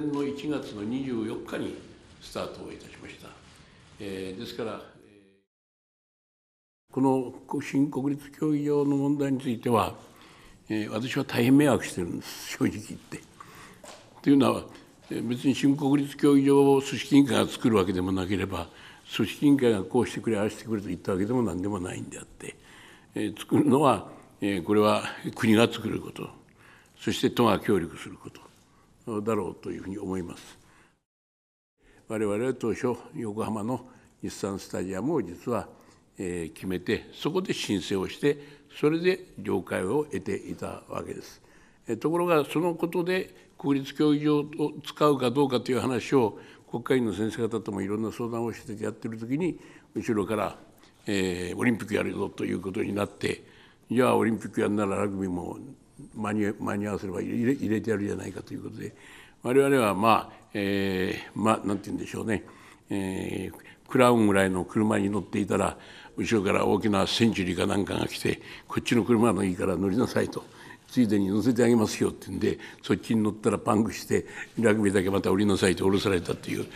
の1月の24日にスタートをいたしました。えー、ですから、えー、この新国立競技場の問題については、えー、私は大変迷惑してるんです正直言って。というのは、え別に新国立競技場を組織委員会が作るわけでもなければ組織委員会がこうしてくれああしてくれと言ったわけでも何でもないんであって、えー、作るのは、えー、これは国が作ることそして都が協力すること。だろうというふうに思います。我々は当初横浜の日産スタジアムを実は、え決めてそこで申請をしてそれで了解を得ていたわけです。えところがそのことで国立競技場を使うかどうかという話を国会議員の先生方ともいろんな相談をしてやってる時に後ろから、えー、オリンピックやるぞということになってじゃあオリンピックやるならラグビーも間に合わせれば入れてやるじゃないかということで我々はまあ、えー、まあなんて言うんでしょうね、えー、クラウンぐらいの車に乗っていたら後ろから大きなセンチュリーかなんかが来てこっちの車のいいから乗りなさいと。ついでに乗せてあげますよってんでそっちに乗ったらパンクしてラグビーだけまた降りなさいと降ろされたっていう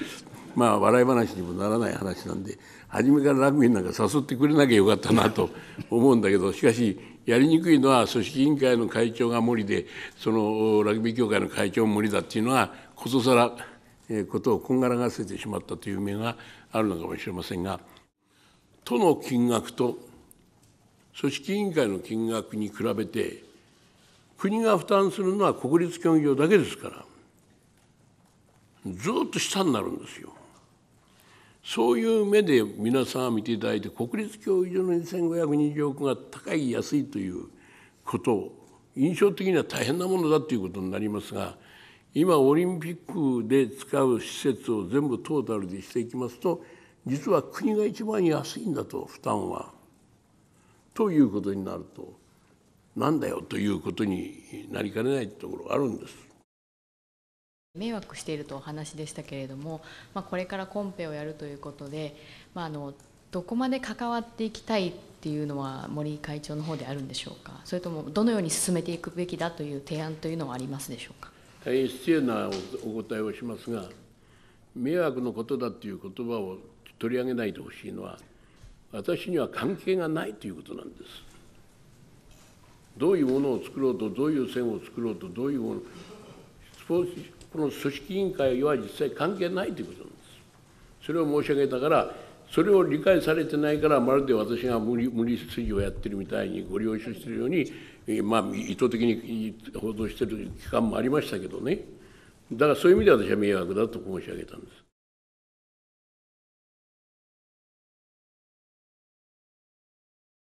まあ笑い話にもならない話なんで初めからラグビーなんか誘ってくれなきゃよかったなと思うんだけどしかしやりにくいのは組織委員会の会長が無理でそのラグビー協会の会長も無理だっていうのはことさらことをこんがらがせてしまったという面があるのかもしれませんが都の金額と組織委員会の金額に比べて国が負担するのは国立競技場だけですからずっと下になるんですよ。そういう目で皆さん見ていただいて国立競技場の2520億が高い安いということを、印象的には大変なものだということになりますが今オリンピックで使う施設を全部トータルでしていきますと実は国が一番安いんだと負担は。ということになるとなんだよということになりかねないところがあるんです。迷惑しているとお話でしたけれども、まあ、これからコンペをやるということで、まあ、あのどこまで関わっていきたいっていうのは森会長の方であるんでしょうかそれともどのように進めていくべきだという提案というのはありますでしょうか大変失礼なお答えをしますが迷惑のことだという言葉を取り上げないでほしいのは私には関係がないということなんですどういうものを作ろうとどういう線を作ろうとどういうものスポーツこの組織委員会は実際関係ないということなんです。それを申し上げたから、それを理解されてないから、まるで私が無理無理筋をやってるみたいにご了承しているように、えまあ、意図的に報道している期間もありましたけどね、だからそういう意味で私は迷惑だと申し上げたんです。